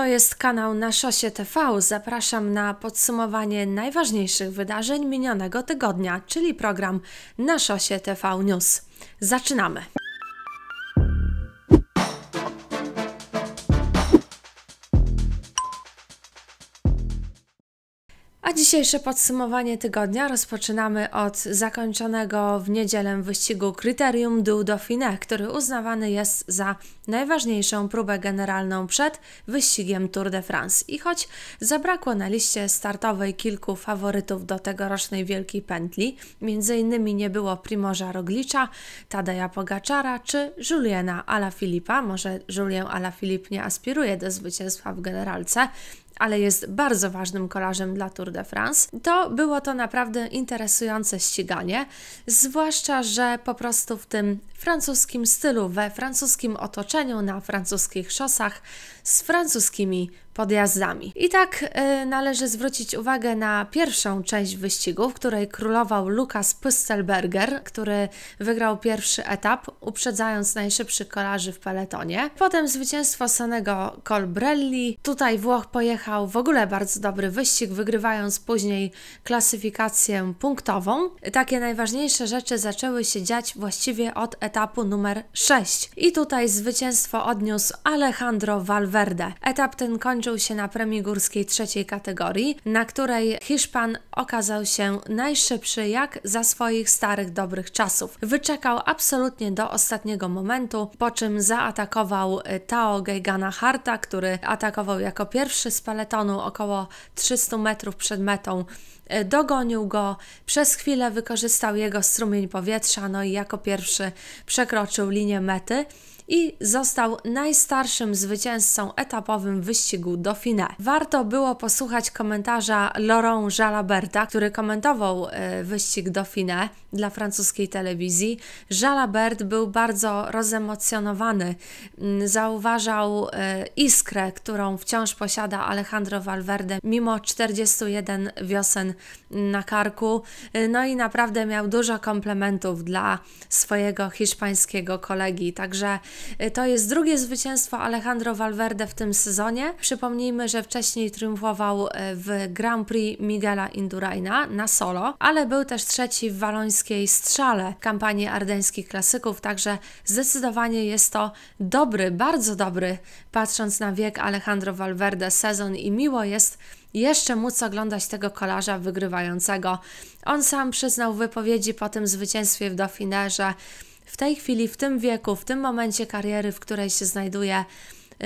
To jest kanał na Szosie TV. Zapraszam na podsumowanie najważniejszych wydarzeń minionego tygodnia, czyli program na Szosie TV News. Zaczynamy! dzisiejsze podsumowanie tygodnia rozpoczynamy od zakończonego w niedzielę wyścigu Kryterium du Dauphiné, który uznawany jest za najważniejszą próbę generalną przed wyścigiem Tour de France. I choć zabrakło na liście startowej kilku faworytów do tegorocznej Wielkiej Pętli, m.in. nie było Primorza Roglicza, Tadeja Pogaczara czy Juliena Alaphilipa. może Julien Alaphilipp nie aspiruje do zwycięstwa w generalce, ale jest bardzo ważnym kolarzem dla Tour de France, to było to naprawdę interesujące ściganie, zwłaszcza, że po prostu w tym francuskim stylu, we francuskim otoczeniu, na francuskich szosach, z francuskimi podjazdami. I tak y, należy zwrócić uwagę na pierwszą część wyścigu, w której królował Lukas Püsselberger, który wygrał pierwszy etap, uprzedzając najszybszych kolarzy w peletonie. Potem zwycięstwo Sanego Colbrelli. Tutaj Włoch pojechał w ogóle bardzo dobry wyścig, wygrywając później klasyfikację punktową. Takie najważniejsze rzeczy zaczęły się dziać właściwie od etapu numer 6. I tutaj zwycięstwo odniósł Alejandro Valverde. Etap ten kończył zakończył się na premii górskiej trzeciej kategorii, na której Hiszpan okazał się najszybszy jak za swoich starych dobrych czasów. Wyczekał absolutnie do ostatniego momentu, po czym zaatakował e, Tao Geigana Harta, który atakował jako pierwszy z peletonu około 300 metrów przed metą e, dogonił go, przez chwilę wykorzystał jego strumień powietrza, no i jako pierwszy przekroczył linię mety i został najstarszym zwycięzcą etapowym wyścigu Dauphiné. Warto było posłuchać komentarza Laurent Jalaberta, który komentował e, wyścig Dauphiné dla francuskiej telewizji. Jalabert był bardzo rozemocjonowany. Mm, zauważał e, iskrę, którą wciąż posiada Alejandro Valverde mimo 41 wiosen na karku. E, no i naprawdę miał dużo komplementów dla swojego hiszpańskiego kolegi. Także E, to jest drugie zwycięstwo Alejandro Valverde w tym sezonie. Przypomnijmy, że wcześniej triumfował e, w Grand Prix Miguela Induraina na solo, ale był też trzeci w walońskiej strzale kampanii ardeńskich klasyków, także zdecydowanie jest to dobry, bardzo dobry, patrząc na wiek Alejandro Valverde sezon i miło jest jeszcze móc oglądać tego kolarza wygrywającego. On sam przyznał w wypowiedzi po tym zwycięstwie w że w tej chwili, w tym wieku, w tym momencie kariery, w której się znajduje,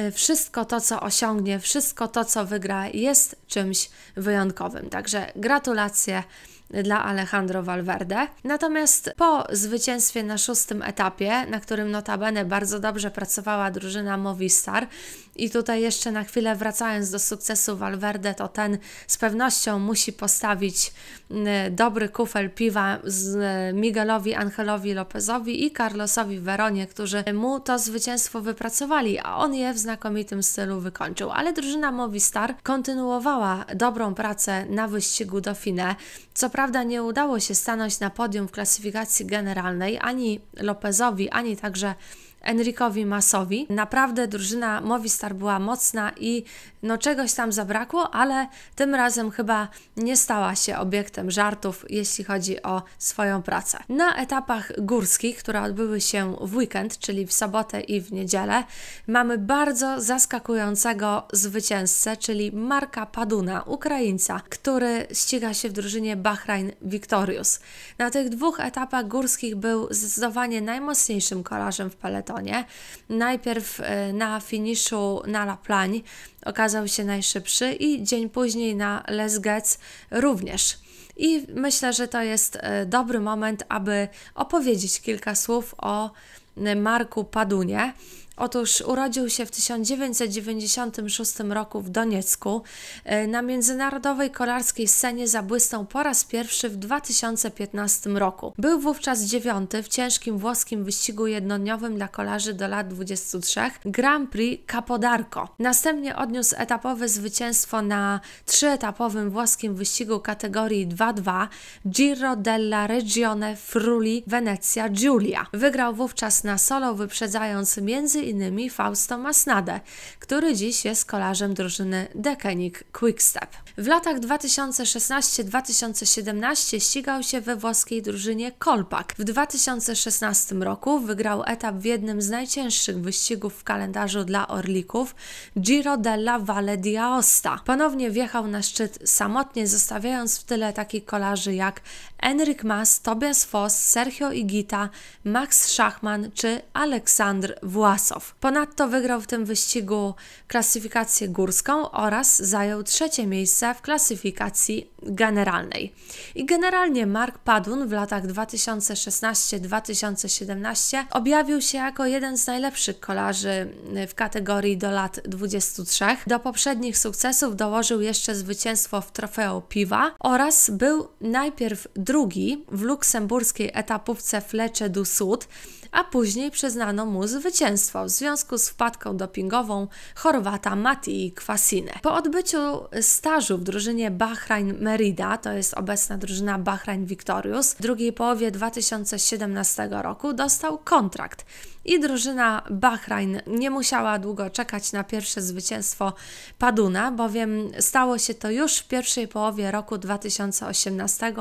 y, wszystko to, co osiągnie, wszystko to, co wygra, jest czymś wyjątkowym. Także gratulacje dla Alejandro Valverde. Natomiast po zwycięstwie na szóstym etapie, na którym notabene bardzo dobrze pracowała drużyna Movistar i tutaj jeszcze na chwilę wracając do sukcesu Valverde, to ten z pewnością musi postawić mm, dobry kufel piwa z e, Miguelowi Angelowi Lopezowi i Carlosowi Weronie, którzy mu to zwycięstwo wypracowali, a on je w znakomitym stylu wykończył. Ale drużyna Movistar kontynuowała dobrą pracę na wyścigu Dauphine, co prawda nie udało się stanąć na podium w klasyfikacji generalnej ani Lopezowi, ani także Enrikowi Masowi. Naprawdę drużyna Movistar była mocna i no czegoś tam zabrakło, ale tym razem chyba nie stała się obiektem żartów, jeśli chodzi o swoją pracę. Na etapach górskich, które odbyły się w weekend, czyli w sobotę i w niedzielę, mamy bardzo zaskakującego zwycięzcę, czyli Marka Paduna, Ukraińca, który ściga się w drużynie Bahrain Victorious. Na tych dwóch etapach górskich był zdecydowanie najmocniejszym kolarzem w peletonie maratonie. Najpierw e, na finiszu na La okazał się najszybszy i dzień później na Les Gets również. I myślę, że to jest e, dobry moment, aby opowiedzieć kilka słów o e, Marku Padunie. Otóż urodził się w 1996 roku w Doniecku. E, na międzynarodowej kolarskiej scenie zabłysnął po raz pierwszy w 2015 roku. Był wówczas dziewiąty w ciężkim włoskim wyścigu jednodniowym dla kolarzy do lat 23 Grand Prix Capodarco. Następnie odniósł etapowe zwycięstwo na trzyetapowym włoskim wyścigu kategorii 2-2 Giro della Regione Fruli Venezia Giulia. Wygrał wówczas na solo wyprzedzając między innymi Fausto Masnade, który dziś jest kolarzem drużyny Dekenik Quickstep. W latach 2016-2017 ścigał się we włoskiej drużynie Kolpak. W 2016 roku wygrał etap w jednym z najcięższych wyścigów w kalendarzu dla Orlików Giro della Valle Aosta. Ponownie wjechał na szczyt samotnie, zostawiając w tyle takich kolarzy jak Enric Mas, Tobias Foss, Sergio Igita, Max Schachman czy Aleksandr Właso. Ponadto wygrał w tym wyścigu klasyfikację górską oraz zajął trzecie miejsce w klasyfikacji generalnej. I generalnie Mark Padun w latach 2016-2017 objawił się jako jeden z najlepszych kolarzy y, w kategorii do lat 23. Do poprzednich sukcesów dołożył jeszcze zwycięstwo w trofeo piwa oraz był najpierw drugi w luksemburskiej etapówce Flecze du Sud a później przyznano mu zwycięstwo w związku z wpadką dopingową Chorwata Mati Kwasine. Po odbyciu stażu w drużynie Bahrain Merida, to jest obecna drużyna Bahrain Victorious, w drugiej połowie 2017 roku dostał kontrakt i drużyna Bahrain nie musiała długo czekać na pierwsze zwycięstwo Paduna, bowiem stało się to już w pierwszej połowie roku 2018.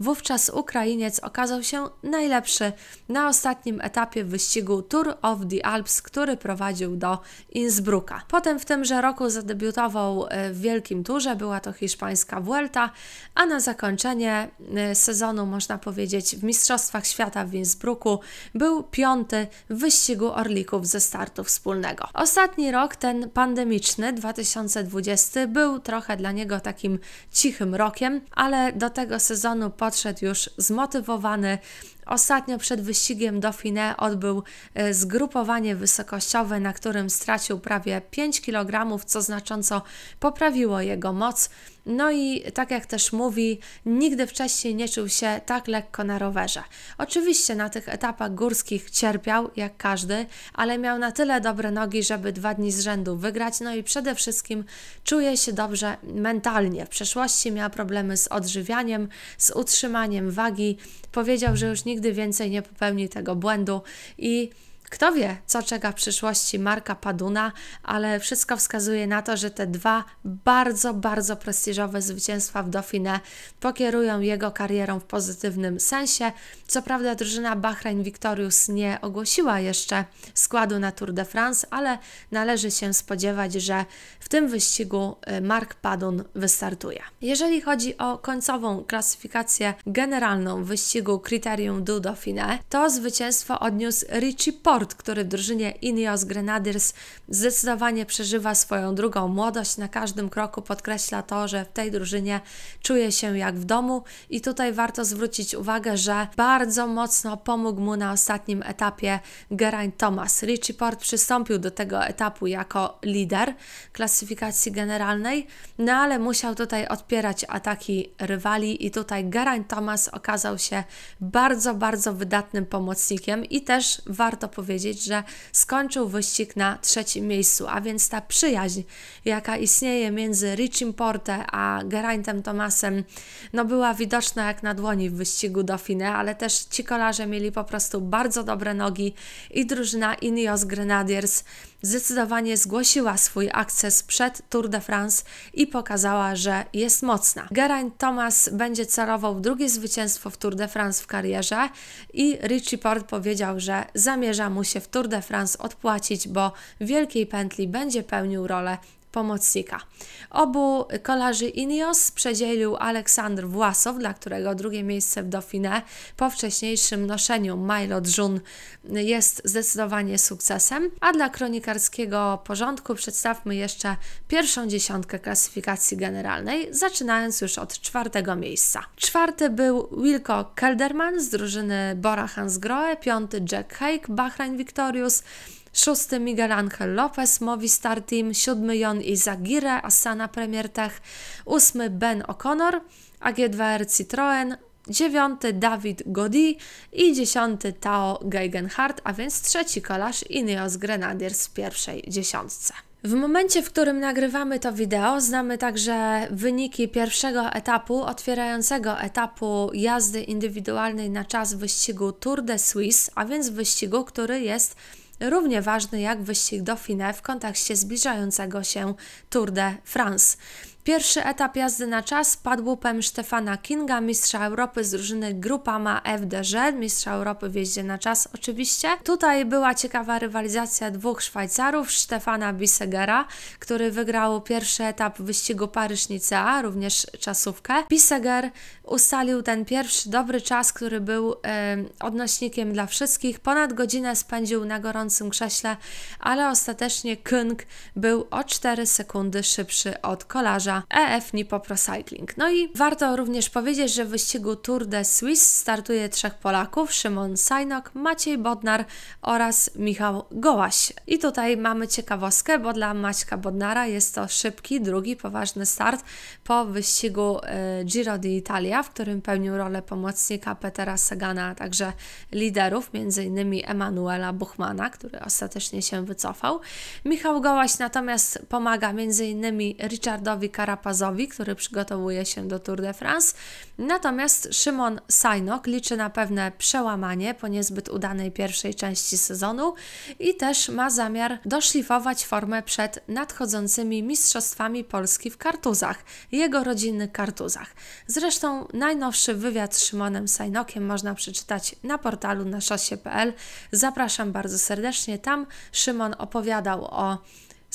Wówczas Ukrainiec okazał się najlepszy na ostatnim etapie wyścigu Tour of the Alps, który prowadził do Innsbrucka. Potem w tymże roku zadebiutował e, w wielkim turze, była to hiszpańska Vuelta, a na zakończenie e, sezonu, można powiedzieć, w Mistrzostwach Świata w Innsbrucku był piąty w wyścigu Orlików ze startu wspólnego. Ostatni rok, ten pandemiczny, 2020, był trochę dla niego takim cichym rokiem, ale do tego sezonu podszedł już zmotywowany, Ostatnio przed wyścigiem Dauphiné odbył e, zgrupowanie wysokościowe, na którym stracił prawie 5 kg, co znacząco poprawiło jego moc. No i tak jak też mówi, nigdy wcześniej nie czuł się tak lekko na rowerze. Oczywiście na tych etapach górskich cierpiał, jak każdy, ale miał na tyle dobre nogi, żeby dwa dni z rzędu wygrać. No i przede wszystkim czuje się dobrze mentalnie. W przeszłości miał problemy z odżywianiem, z utrzymaniem wagi. Powiedział, że już nie nigdy więcej nie popełni tego błędu i kto wie, co czeka w przyszłości Marka Paduna, ale wszystko wskazuje na to, że te dwa bardzo, bardzo prestiżowe zwycięstwa w Dauphinie pokierują jego karierą w pozytywnym sensie. Co prawda drużyna Bahrain Victorious nie ogłosiła jeszcze składu na Tour de France, ale należy się spodziewać, że w tym wyścigu y, Mark Padun wystartuje. Jeżeli chodzi o końcową klasyfikację generalną wyścigu Criterium du Dauphiné, to zwycięstwo odniósł Richie Porte, Ford, który w drużynie Ineos Grenadiers zdecydowanie przeżywa swoją drugą młodość. Na każdym kroku podkreśla to, że w tej drużynie czuje się jak w domu i tutaj warto zwrócić uwagę, że bardzo mocno pomógł mu na ostatnim etapie Geraint Thomas. Richie Port przystąpił do tego etapu jako lider klasyfikacji generalnej, no ale musiał tutaj odpierać ataki rywali i tutaj Geraint Thomas okazał się bardzo, bardzo wydatnym pomocnikiem i też warto powiedzieć, powiedzieć, że skończył wyścig na trzecim miejscu, a więc ta przyjaźń, jaka istnieje między Richim Porte a Geraint'em Tomasem, no była widoczna jak na dłoni w wyścigu Dauphine, ale też ci kolarze mieli po prostu bardzo dobre nogi i drużyna Ineos Grenadiers zdecydowanie zgłosiła swój akces przed Tour de France i pokazała, że jest mocna. Geraint Thomas będzie celował drugie zwycięstwo w Tour de France w karierze i Richie Port powiedział, że zamierza mu mu się w Tour de France odpłacić, bo w wielkiej pętli będzie pełnił rolę pomocnika. Obu kolarzy Ineos przedzielił Aleksandr Własow, dla którego drugie miejsce w Dauphiné po wcześniejszym noszeniu Milo Dżun jest zdecydowanie sukcesem, a dla kronikarskiego porządku przedstawmy jeszcze pierwszą dziesiątkę klasyfikacji generalnej, zaczynając już od czwartego miejsca. Czwarty był Wilko Kelderman z drużyny Bora Hansgrohe, piąty Jack Hake, Bahrain Victorious, szósty Miguel Angel Lopez, Movistar Team, siódmy Jon Izagirre, Asana Premier Tech, ósmy Ben O'Connor, AG2R Citroën, dziewiąty Dawid Godi i dziesiąty Tao Geigenhardt, a więc trzeci kolarz Ineos Grenadiers w pierwszej dziesiątce. W momencie, w którym nagrywamy to wideo, znamy także wyniki pierwszego etapu, otwierającego etapu jazdy indywidualnej na czas wyścigu Tour de Suisse, a więc wyścigu, który jest równie ważny jak wyścig Dauphiné w kontekście zbliżającego się Tour de France. Pierwszy etap jazdy na czas padł łupem Stefana Kinga, mistrza Europy z drużyny Grupama FDŻ, mistrza Europy w jeździe na czas oczywiście. Tutaj była ciekawa rywalizacja dwóch Szwajcarów, Stefana Bisegera, który wygrał pierwszy etap wyścigu Paryż-Nicea, również czasówkę. Bisseger ustalił ten pierwszy dobry czas, który był odnośnikiem dla wszystkich. Ponad godzinę spędził na gorącym krześle, ale ostatecznie King był o 4 sekundy szybszy od kolarza lekarza EF Nipopro Cycling. No i warto również powiedzieć, że w wyścigu Tour de Suisse startuje trzech Polaków, Szymon Sajnok, Maciej Bodnar oraz Michał Gołaś. I tutaj mamy ciekawostkę, bo dla Maćka Bodnara jest to szybki, drugi poważny start po wyścigu y, Giro d'Italia, w którym pełnił rolę pomocnika Petera Sagana, a także liderów, m.in. Emanuela Buchmana, który ostatecznie się wycofał. Michał Gołaś natomiast pomaga m.in. Richardowi Kaczmarczykowi, Karapazowi, który przygotowuje się do Tour de France. Natomiast Szymon Sajnok liczy na pewne przełamanie po niezbyt udanej pierwszej części sezonu i też ma zamiar doszlifować formę przed nadchodzącymi Mistrzostwami Polski w kartuzach, jego rodzinnych kartuzach. Zresztą najnowszy wywiad z Szymonem Sajnokiem można przeczytać na portalu na szosie.pl. Zapraszam bardzo serdecznie. Tam Szymon opowiadał o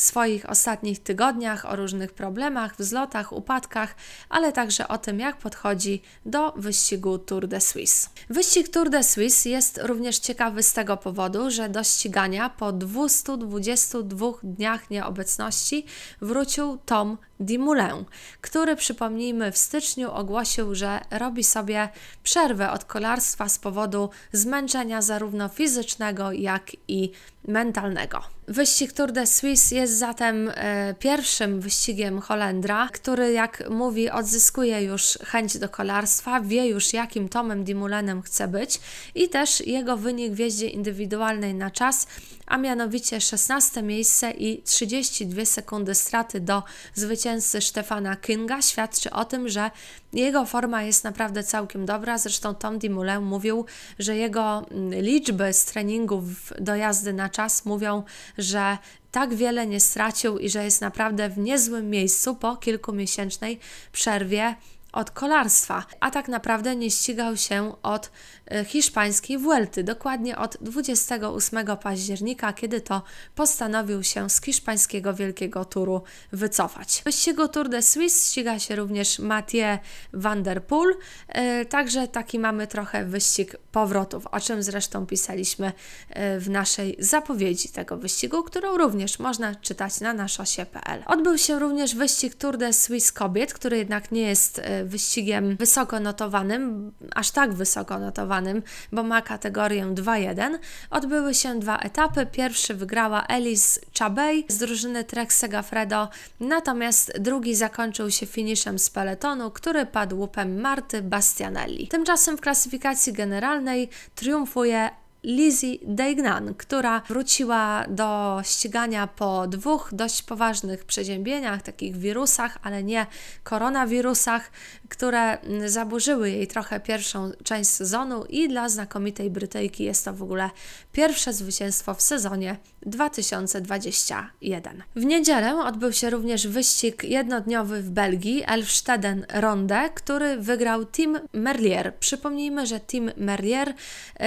swoich ostatnich tygodniach, o różnych problemach, wzlotach, upadkach, ale także o tym, jak podchodzi do wyścigu Tour de Suisse. Wyścig Tour de Suisse jest również ciekawy z tego powodu, że do ścigania po 222 dniach nieobecności wrócił Tom Dumoulin, który przypomnijmy w styczniu ogłosił, że robi sobie przerwę od kolarstwa z powodu zmęczenia zarówno fizycznego, jak i mentalnego. Wyścig Tour de Suisse jest zatem e, pierwszym wyścigiem Holendra, który, jak mówi, odzyskuje już chęć do kolarstwa, wie już jakim Tomem Dimulenem chce być i też jego wynik w jeździe indywidualnej na czas, a mianowicie 16 miejsce i 32 sekundy straty do zwycięzcy Stefana Kinga świadczy o tym, że jego forma jest naprawdę całkiem dobra. Zresztą Tom Dimulen mówił, że jego mm, liczby z treningów do jazdy na czas czas mówią, że tak wiele nie stracił i że jest naprawdę w niezłym miejscu po kilkumiesięcznej przerwie od kolarstwa, a tak naprawdę nie ścigał się od e, hiszpańskiej Vuelty, dokładnie od 28 października, kiedy to postanowił się z hiszpańskiego wielkiego turu wycofać. W wyścigu Tour de Suisse ściga się również Mathieu van der Poel, e, także taki mamy trochę wyścig powrotów, o czym zresztą pisaliśmy e, w naszej zapowiedzi tego wyścigu, którą również można czytać na naszosie.pl. Odbył się również wyścig Tour de Suisse kobiet, który jednak nie jest wyścigiem wysoko notowanym, aż tak wysoko notowanym, bo ma kategorię 2-1, odbyły się dwa etapy. Pierwszy wygrała Elis Chabey z drużyny Trek Segafredo, natomiast drugi zakończył się finiszem z peletonu, który padł łupem Marty Bastianelli. Tymczasem w klasyfikacji generalnej triumfuje Lizzie Deignan, która wróciła do ścigania po dwóch dość poważnych przeziębieniach, takich wirusach, ale nie koronawirusach, które zaburzyły jej trochę pierwszą część sezonu i dla znakomitej Brytyjki jest to w ogóle pierwsze zwycięstwo w sezonie 2021. W niedzielę odbył się również wyścig jednodniowy w Belgii, Elfsteden Ronde, który wygrał Tim Merlier. Przypomnijmy, że Tim Merlier y,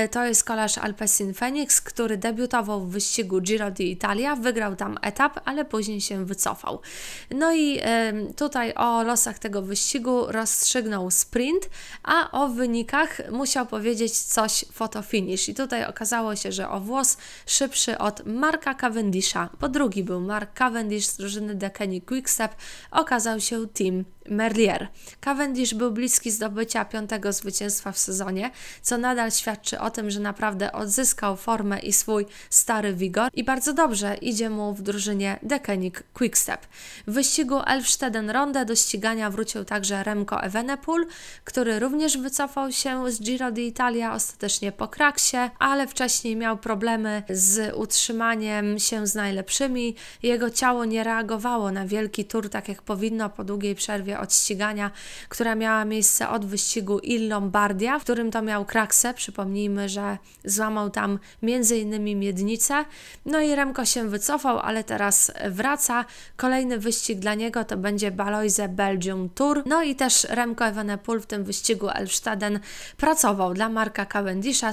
to jest kolarz Alpecin Phoenix, który debiutował w wyścigu Giro d'Italia, wygrał tam etap, ale później się wycofał. No i tutaj o losach tego wyścigu rozstrzygnął sprint, a o wynikach musiał powiedzieć coś fotofinish. I tutaj okazało się, że o włos szybszy od Marka Cavendisha, bo drugi był Mark Cavendish z drużyny Dekeni Quickstep, okazał się Tim Merlier. Cavendish był bliski zdobycia piątego zwycięstwa w sezonie, co nadal świadczy o tym, że naprawdę odzyskał formę i swój stary wigor i bardzo dobrze idzie mu w drużynie Dekenik Quickstep. W wyścigu Elfsteden Ronde do ścigania wrócił także Remco Evenepoel, który również wycofał się z Giro d'Italia ostatecznie po kraksie, ale wcześniej miał problemy z utrzymaniem się z najlepszymi. Jego ciało nie reagowało na wielki tur tak jak powinno po długiej przerwie od ścigania, która miała miejsce od wyścigu Il Lombardia, w którym to miał kraksę. Przypomnijmy, że z złamał tam m.in. miednicę. No i Remko się wycofał, ale teraz wraca. Kolejny wyścig dla niego to będzie Baloise Belgium Tour. No i też Remko Evenepoel w tym wyścigu Elfstaden pracował dla Marka Cavendisha,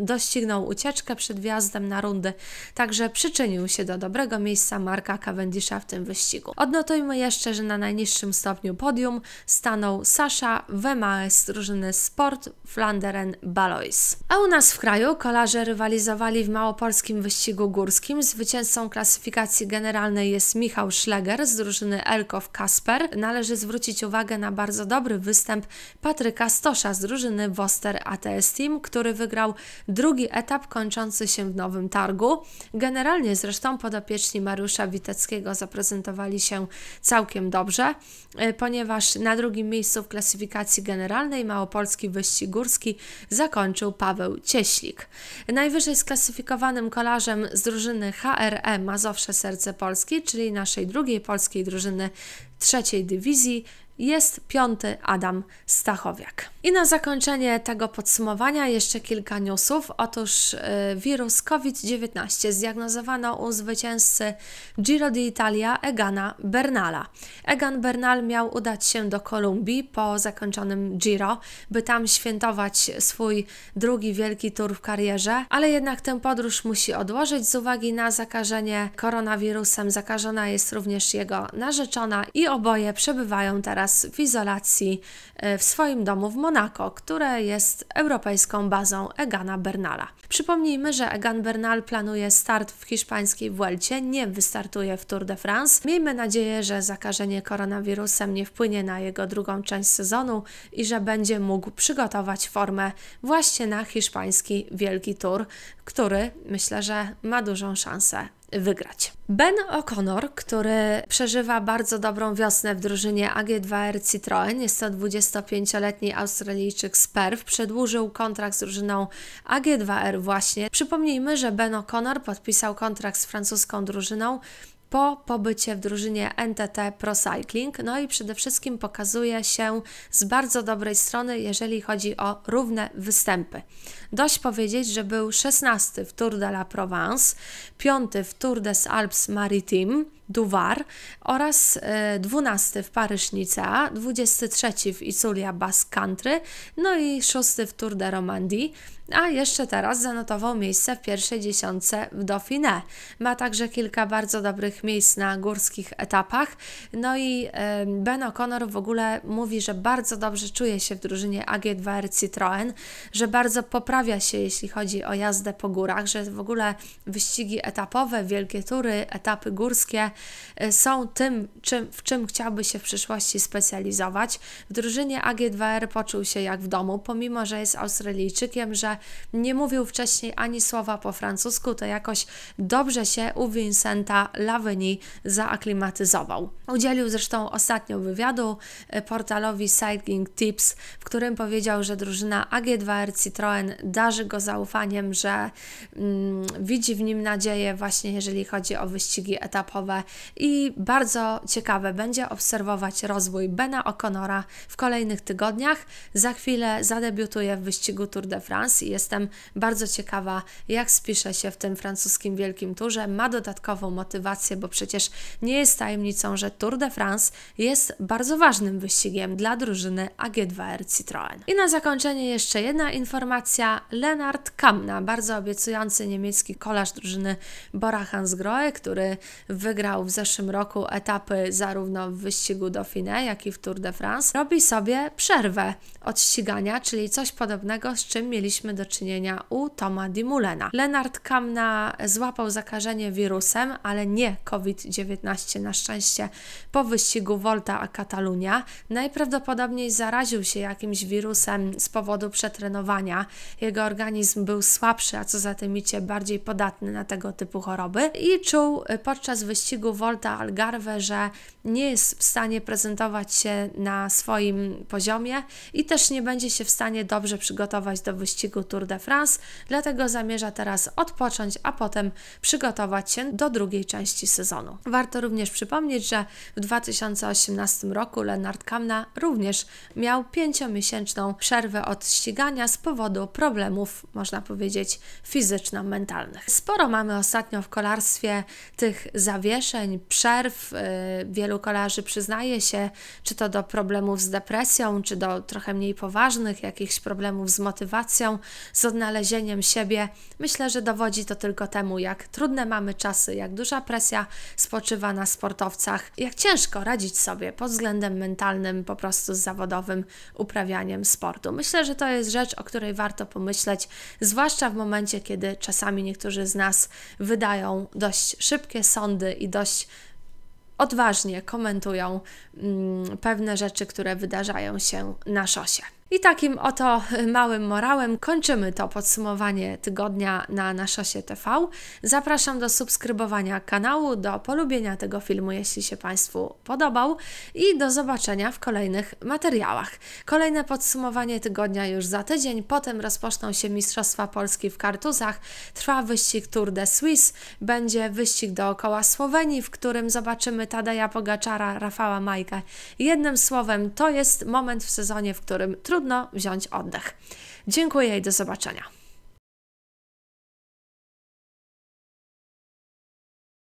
doścignął ucieczkę przed wjazdem na rundy, także przyczynił się do dobrego miejsca Marka Cavendisha w tym wyścigu. Odnotujmy jeszcze, że na najniższym stopniu podium stanął Sascha Wemaes z drużyny Sport Flanderen Balois. A u nas w kraju kolarze rywalizowali w małopolskim wyścigu górskim. Zwycięzcą klasyfikacji generalnej jest Michał Szleger z drużyny Elkow Kasper. Należy zwrócić uwagę na bardzo dobry występ Patryka Stosza z drużyny Woster ATS Team, który wygrał drugi etap kończący się w Nowym Targu. Generalnie zresztą podopieczni Mariusza Witeckiego zaprezentowali się całkiem dobrze, e, ponieważ na drugim miejscu w klasyfikacji generalnej małopolski wyścig górski zakończył Paweł Cieślik. Najwyżej sklasyfikowanym kolarzem z drużyny HRE Mazowsze Serce Polski, czyli naszej drugiej polskiej drużyny trzeciej dywizji, jest piąty Adam Stachowiak. I na zakończenie tego podsumowania jeszcze kilka newsów. Otóż y, wirus COVID-19 zdiagnozowano u zwycięzcy Giro d'Italia Egana Bernala. Egan Bernal miał udać się do Kolumbii po zakończonym Giro, by tam świętować swój drugi wielki tur w karierze, ale jednak tę podróż musi odłożyć z uwagi na zakażenie koronawirusem. Zakażona jest również jego narzeczona i oboje przebywają teraz w izolacji y, w swoim domu w Mon. Monako, które jest europejską bazą Egana Bernala. Przypomnijmy, że Egan Bernal planuje start w hiszpańskiej Vuelcie, nie wystartuje w Tour de France. Miejmy nadzieję, że zakażenie koronawirusem nie wpłynie na jego drugą część sezonu i że będzie mógł przygotować formę właśnie na hiszpański Wielki Tour, który myślę, że ma dużą szansę wygrać. Ben O'Connor, który przeżywa bardzo dobrą wiosnę w drużynie AG2R Citroën, jest to 25-letni Australijczyk z Perth, przedłużył kontrakt z drużyną AG2R właśnie. Przypomnijmy, że Ben O'Connor podpisał kontrakt z francuską drużyną po pobycie w drużynie NTT Pro Cycling. No i przede wszystkim pokazuje się z bardzo dobrej strony, jeżeli chodzi o równe występy. Dość powiedzieć, że był 16 w Tour de la Provence, 5 w Tour des Alpes Maritimes, Duvar oraz 12 e, w Paryż-Nicea, 23 w Isulia Basque Country, no i 6 w Tour de Romandie a jeszcze teraz zanotował miejsce w pierwszej dziesiątce w Dauphiné. Ma także kilka bardzo dobrych miejsc na górskich etapach. No i Ben O'Connor w ogóle mówi, że bardzo dobrze czuje się w drużynie AG2R Citroën, że bardzo poprawia się, jeśli chodzi o jazdę po górach, że w ogóle wyścigi etapowe, wielkie tury, etapy górskie e, są tym, czym, w czym chciałby się w przyszłości specjalizować. W drużynie AG2R poczuł się jak w domu, pomimo, że jest Australijczykiem, że nie mówił wcześniej ani słowa po francusku, to jakoś dobrze się u Vincenta Lavigny zaaklimatyzował. Udzielił zresztą ostatnio wywiadu e, portalowi Cycling Tips, w którym powiedział, że drużyna AG2R Citroën darzy go zaufaniem, że mm, widzi w nim nadzieję właśnie jeżeli chodzi o wyścigi etapowe i bardzo ciekawe będzie obserwować rozwój Bena O'Connora w kolejnych tygodniach. Za chwilę zadebiutuje w wyścigu Tour de France i Jestem bardzo ciekawa, jak spisze się w tym francuskim wielkim turze. Ma dodatkową motywację, bo przecież nie jest tajemnicą, że Tour de France jest bardzo ważnym wyścigiem dla drużyny AG2R Citroën. I na zakończenie jeszcze jedna informacja. Lennart Kamna, bardzo obiecujący niemiecki kolarz drużyny Bora Hansgrohe, który wygrał w zeszłym roku etapy zarówno w wyścigu Dauphiné, jak i w Tour de France, robi sobie przerwę od ścigania, czyli coś podobnego, z czym mieliśmy mieliśmy do czynienia u Toma Dimulena. Leonard Kamna złapał zakażenie wirusem, ale nie COVID-19 na szczęście po wyścigu Volta a Najprawdopodobniej zaraził się jakimś wirusem z powodu przetrenowania. Jego organizm był słabszy, a co za tym idzie bardziej podatny na tego typu choroby i czuł podczas wyścigu Volta Algarve, że nie jest w stanie prezentować się na swoim poziomie i też nie będzie się w stanie dobrze przygotować do wyścigu Tour de France, dlatego zamierza teraz odpocząć, a potem przygotować się do drugiej części sezonu. Warto również przypomnieć, że w 2018 roku Leonard Kamna również miał pięciomiesięczną przerwę od ścigania z powodu problemów, można powiedzieć, fizyczno-mentalnych. Sporo mamy ostatnio w kolarstwie tych zawieszeń, przerw. Y, wielu kolarzy przyznaje się, czy to do problemów z depresją, czy do trochę mniej poważnych jakichś problemów z motywacją, z odnalezieniem siebie. Myślę, że dowodzi to tylko temu, jak trudne mamy czasy, jak duża presja spoczywa na sportowcach, jak ciężko radzić sobie pod względem mentalnym, po prostu z zawodowym uprawianiem sportu. Myślę, że to jest rzecz, o której warto pomyśleć, zwłaszcza w momencie, kiedy czasami niektórzy z nas wydają dość szybkie sądy i dość odważnie komentują mm, pewne rzeczy, które wydarzają się na szosie. I takim oto małym morałem kończymy to podsumowanie tygodnia na Naszosie TV. Zapraszam do subskrybowania kanału, do polubienia tego filmu, jeśli się Państwu podobał i do zobaczenia w kolejnych materiałach. Kolejne podsumowanie tygodnia już za tydzień, potem rozpoczną się Mistrzostwa Polski w kartuzach, trwa wyścig Tour de Suisse, będzie wyścig dookoła Słowenii, w którym zobaczymy Tadeja Pogaczara, Rafała Majkę. Jednym słowem, to jest moment w sezonie, w którym trudno trudno wziąć oddech. Dziękuję i do zobaczenia.